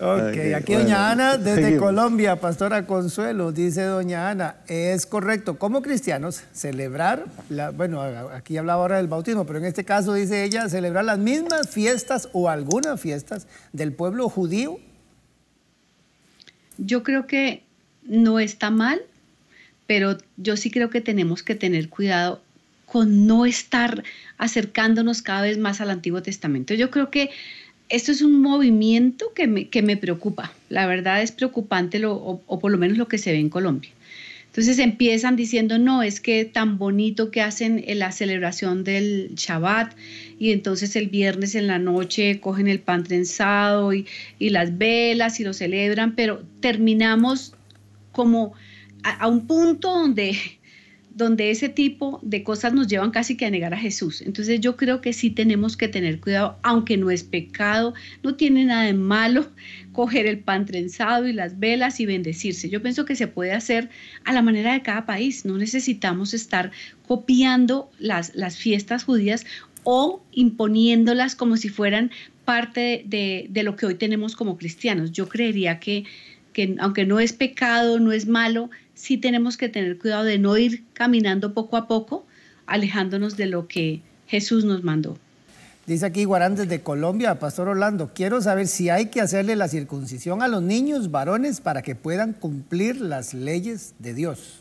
ok, aquí doña Ana desde Colombia, pastora Consuelo, dice doña Ana, es correcto, como cristianos, celebrar, bueno, aquí hablaba ahora del bautismo, pero en este caso dice ella, celebrar las mismas fiestas o algunas fiestas del pueblo judío. Yo creo que no está mal, pero yo sí creo que tenemos que tener cuidado con no estar acercándonos cada vez más al Antiguo Testamento. Yo creo que esto es un movimiento que me, preocupa. La verdad es preocupante, o, por lo menos lo que se ve en Colombia. Entonces empiezan diciendo, no, es que tan bonito que hacen eh, la celebración del Shabbat y entonces el viernes en la noche cogen el pan trenzado y, las velas y lo celebran, pero terminamos como a un punto donde donde ese tipo de cosas nos llevan casi que a negar a Jesús. Entonces yo creo que sí tenemos que tener cuidado, aunque no es pecado, no tiene nada de malo coger el pan trenzado y las velas y bendecirse. Yo pienso que se puede hacer a la manera de cada país, no necesitamos estar copiando las, las fiestas judías o imponiéndolas como si fueran parte de, de lo que hoy tenemos como cristianos. Yo creería que que aunque no es pecado, no es malo, sí tenemos que tener cuidado de no ir caminando poco a poco, alejándonos de lo que Jesús nos mandó. Dice aquí Guarán desde Colombia, Pastor Orlando, quiero saber si hay que hacerle la circuncisión a los niños varones para que puedan cumplir las leyes de Dios.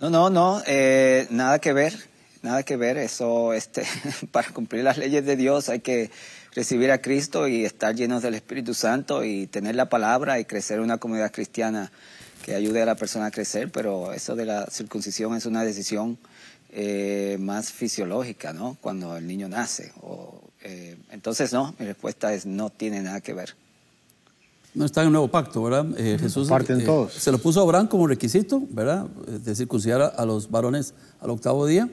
No, no, no, eh, nada que ver, nada que ver. Eso, este, para cumplir las leyes de Dios hay que recibir a Cristo y estar llenos del Espíritu Santo y tener la palabra y crecer en una comunidad cristiana que ayude a la persona a crecer, pero eso de la circuncisión es una decisión eh, más fisiológica, ¿no? Cuando el niño nace. Eh, entonces, no, mi respuesta es no tiene nada que ver. No está en el nuevo pacto, ¿verdad? Eh, Jesús se lo puso Abraham como requisito, ¿verdad? De circuncidar a los varones al octavo día.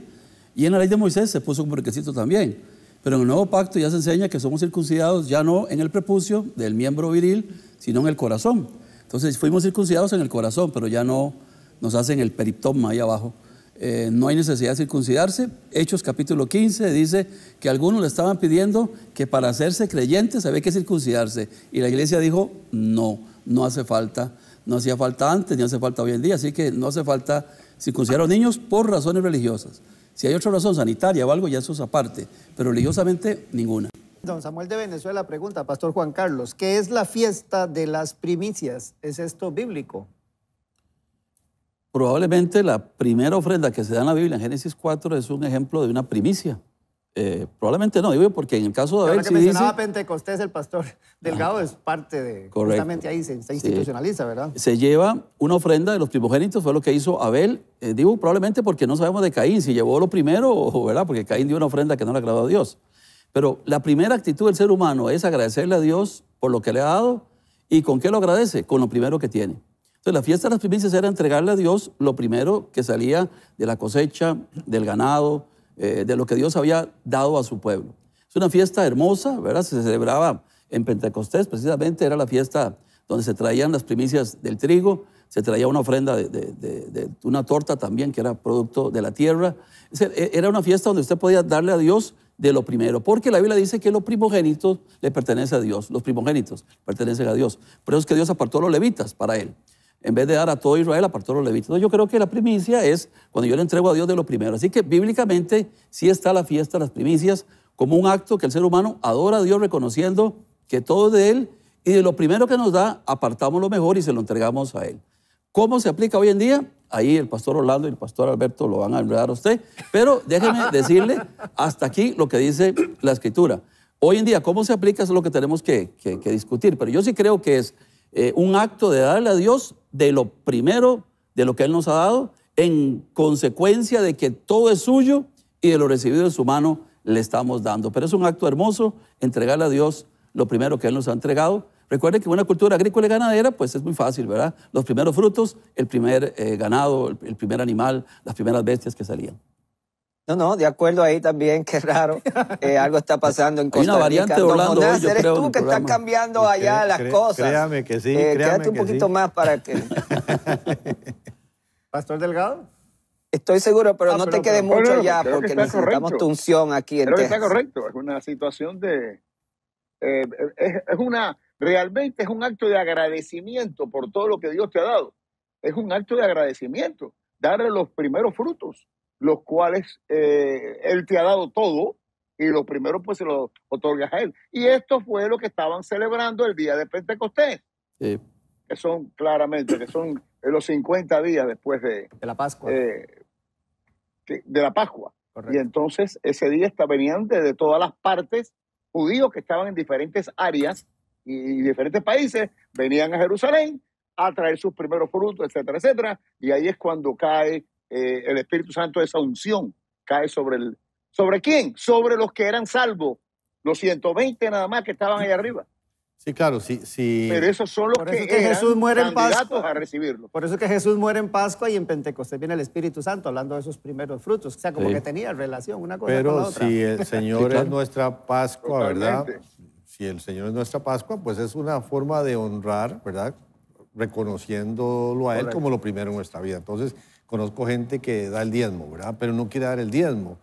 Y en la ley de Moisés se puso como requisito también. Pero en el nuevo pacto ya se enseña que somos circuncidados ya no en el prepucio del miembro viril, sino en el corazón. Entonces fuimos circuncidados en el corazón, pero ya no nos hacen el periptoma ahí abajo. Eh, no hay necesidad de circuncidarse. Hechos capítulo 15 dice que algunos le estaban pidiendo que para hacerse creyentes había que circuncidarse. Y la iglesia dijo, no, no hace falta. No hacía falta antes, ni hace falta hoy en día. Así que no hace falta circuncidar a los niños por razones religiosas. Si hay otra razón sanitaria o algo, ya eso es aparte, pero religiosamente ninguna. Don Samuel de Venezuela pregunta, Pastor Juan Carlos, ¿qué es la fiesta de las primicias? ¿Es esto bíblico? Probablemente la primera ofrenda que se da en la Biblia, en Génesis 4, es un ejemplo de una primicia. Eh, probablemente no, digo porque en el caso de Abel. Claro, mencionaba Pentecostés, el pastor Delgado es parte de. Correcto. Justamente ahí se, institucionaliza, ¿verdad? Se lleva una ofrenda de los primogénitos, fue lo que hizo Abel. Eh, digo probablemente porque no sabemos de Caín, si llevó lo primero, o ¿verdad? Porque Caín dio una ofrenda que no le agradó a Dios. Pero la primera actitud del ser humano es agradecerle a Dios por lo que le ha dado. ¿Y con qué lo agradece? Con lo primero que tiene. Entonces, la fiesta de las primicias era entregarle a Dios lo primero que salía de la cosecha, del ganado, eh, de lo que Dios había dado a su pueblo. Es una fiesta hermosa, ¿verdad? Se celebraba en Pentecostés, precisamente era la fiesta donde se traían las primicias del trigo, se traía una ofrenda de, una torta también, que era producto de la tierra. E, era una fiesta donde usted podía darle a Dios de lo primero, porque la Biblia dice que los primogénitos le pertenece a Dios, los primogénitos pertenecen a Dios. Por eso es que Dios apartó a los levitas para él en vez de dar a todo Israel, apartó a los levitas. yo creo que la primicia es cuando yo le entrego a Dios de lo primero. Así que bíblicamente sí está la fiesta, las primicias, como un acto que el ser humano adora a Dios reconociendo que todo es de Él y de lo primero que nos da, apartamos lo mejor y se lo entregamos a Él. ¿Cómo se aplica hoy en día? Ahí el pastor Orlando y el pastor Alberto lo van a hablar a usted, pero déjeme decirle hasta aquí lo que dice la escritura. Hoy en día, ¿cómo se aplica? Eso es lo que tenemos que discutir, pero yo sí creo que es eh, un acto de darle a Dios de lo primero, de lo que Él nos ha dado, en consecuencia de que todo es suyo y de lo recibido de su mano le estamos dando. Pero es un acto hermoso entregarle a Dios lo primero que Él nos ha entregado. Recuerden que una cultura agrícola y ganadera, pues es muy fácil, ¿verdad? Los primeros frutos, el primer eh, ganado, el primer animal, las primeras bestias que salían. No, no, de acuerdo ahí también, qué raro. Eh, algo está pasando en Costa Rica. una variante eres tú que estás cambiando allá las cosas. Créame que sí, eh, Quédate un poquito más para que... ¿Pastor Delgado? Estoy seguro, pero ah, no te quedes mucho ya porque necesitamos tu unción aquí en creo Que está correcto, es una situación de... Eh, es, es una... Realmente es un acto de agradecimiento por todo lo que Dios te ha dado. Es un acto de agradecimiento, darle los primeros frutos los cuales eh, él te ha dado todo y lo primero pues se lo otorgas a él. Y esto fue lo que estaban celebrando el día de Pentecostés, que son claramente, que son eh, los 50 días después de, de la Pascua. Eh, de la Pascua. Y entonces ese día está venían de todas las partes judíos que estaban en diferentes áreas y diferentes países, venían a Jerusalén a traer sus primeros frutos, etcétera, etcétera. Y ahí es cuando cae eh, el Espíritu Santo, esa unción cae sobre el... ¿Sobre quién? Sobre los que eran salvos, los 120 nada más que estaban ahí arriba. Sí, claro, sí, sí. Pero esos son los que, Jesús muere en Pascua. a recibirlo. Por eso que Jesús muere en Pascua y en Pentecostés viene el Espíritu Santo, hablando de esos primeros frutos. O sea, como que tenía relación una cosa con la otra. Pero si el Señor es nuestra Pascua, ¿verdad? Si el Señor es nuestra Pascua, pues es una forma de honrar, ¿verdad? Reconociéndolo a Él como lo primero en nuestra vida. Entonces, Conozco gente que da el diezmo, ¿verdad? Pero no quiere dar el diezmo,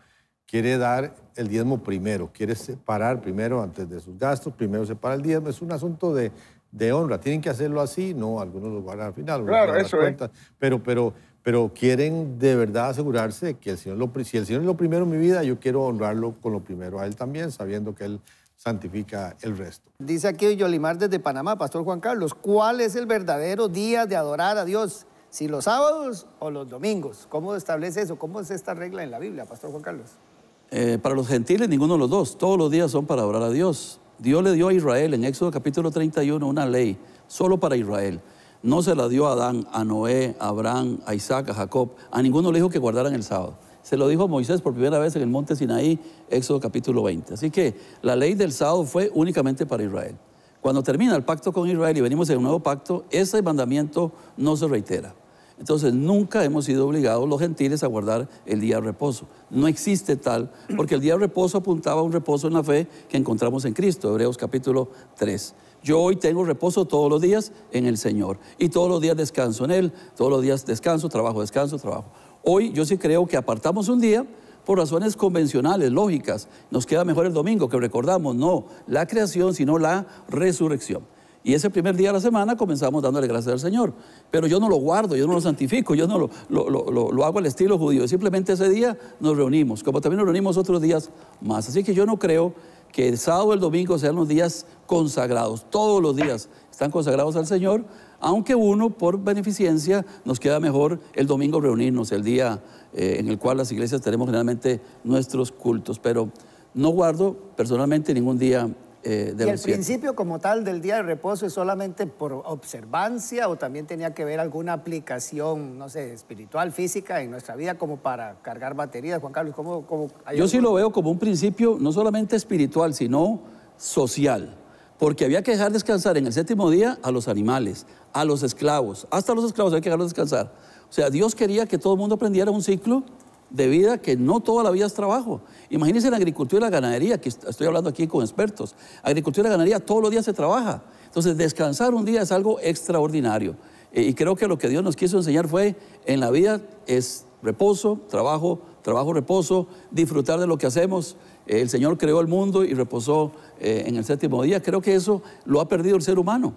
quiere dar el diezmo primero, quiere separar primero antes de sus gastos, primero separa el diezmo. Es un asunto de, honra. Tienen que hacerlo así, no, algunos lo guardan al final, claro, eso es. pero, pero, pero quieren de verdad asegurarse que el Señor lo, si el Señor es lo primero en mi vida, yo quiero honrarlo con lo primero a Él también, sabiendo que Él santifica el resto. Dice aquí Yolimar desde Panamá, Pastor Juan Carlos, ¿cuál es el verdadero día de adorar a Dios? si los sábados o los domingos. ¿Cómo establece eso? ¿Cómo es esta regla en la Biblia, Pastor Juan Carlos? Eh, para los gentiles, ninguno de los dos. Todos los días son para orar a Dios. Dios le dio a Israel en Éxodo capítulo 31 una ley solo para Israel. No se la dio a Adán, a Noé, a Abraham, a Isaac, a Jacob. A ninguno le dijo que guardaran el sábado. Se lo dijo a Moisés por primera vez en el monte Sinaí, Éxodo capítulo 20. Así que la ley del sábado fue únicamente para Israel. Cuando termina el pacto con Israel y venimos en un nuevo pacto, ese mandamiento no se reitera. Entonces, nunca hemos sido obligados los gentiles a guardar el día de reposo. No existe tal, porque el día de reposo apuntaba a un reposo en la fe que encontramos en Cristo, Hebreos capítulo 3. Yo hoy tengo reposo todos los días en el Señor y todos los días descanso en Él, todos los días descanso, trabajo, descanso, trabajo. Hoy yo sí creo que apartamos un día por razones convencionales, lógicas. Nos queda mejor el domingo, que recordamos no la creación, sino la resurrección. Y ese primer día de la semana comenzamos dándole gracias al Señor. Pero yo no lo guardo, yo no lo santifico, yo no lo, lo, hago al estilo judío. Simplemente ese día nos reunimos, como también nos reunimos otros días más. Así que yo no creo que el sábado o el domingo sean los días consagrados. Todos los días están consagrados al Señor, aunque uno por beneficencia nos queda mejor el domingo reunirnos, el día eh, en el cual las iglesias tenemos generalmente nuestros cultos. Pero no guardo personalmente ningún día eh, y el principio como tal del día de reposo es solamente por observancia o también tenía que ver alguna aplicación, no sé, espiritual, física en nuestra vida como para cargar baterías, Juan Carlos, ¿cómo, cómo Yo sí lo veo como un principio no solamente espiritual, sino social, porque había que dejar descansar en el séptimo día a los animales, a los esclavos, hasta los esclavos había que dejarlos descansar. O sea, Dios quería que todo el mundo aprendiera un ciclo de vida que no toda la vida es trabajo. Imagínense la agricultura y la ganadería, que estoy hablando aquí con expertos. Agricultura y ganadería todos los días se trabaja. Entonces, descansar un día es algo extraordinario. Y creo que lo que Dios nos quiso enseñar fue, en la vida es reposo, trabajo, trabajo, reposo, disfrutar de lo que hacemos. El Señor creó el mundo y reposó eh, en el séptimo día. Creo que eso lo ha perdido el ser humano.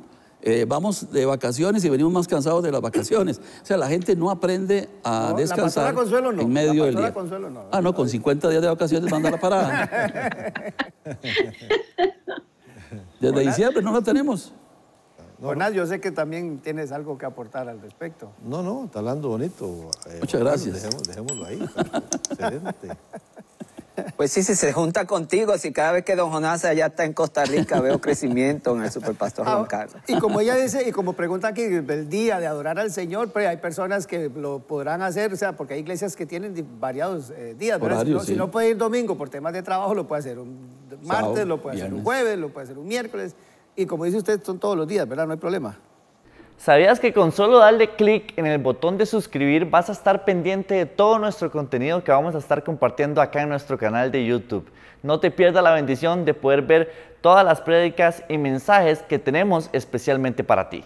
Eh, vamos de vacaciones y venimos más cansados de las vacaciones. O sea, la gente no aprende a descansar en medio del día. no. Ah, no, con 50 días de vacaciones manda la parada. Desde diciembre no la tenemos. No, yo sé que también tienes algo que aportar al respecto. No, no, está hablando bonito. Eh, Muchas gracias. Dejémoslo, dejémoslo ahí. Excelente. Pues sí, si se junta contigo. Si cada vez que don Jonás allá está en Costa Rica, veo crecimiento en el superpastor Juan Carlos. Y como ella dice, y como pregunta aquí, el día de adorar al Señor, pues hay personas que lo podrán hacer, o sea, porque hay iglesias que tienen variados eh, días. Horario, si, no, puede ir domingo por temas de trabajo, lo puede hacer un martes, lo puede hacer un jueves, lo puede hacer un miércoles. Y como dice usted, son todos los días, ¿verdad? No hay problema. ¿Sabías que con solo darle clic en el botón de suscribir vas a estar pendiente de todo nuestro contenido que vamos a estar compartiendo acá en nuestro canal de YouTube? No te pierdas la bendición de poder ver todas las prédicas y mensajes que tenemos especialmente para ti.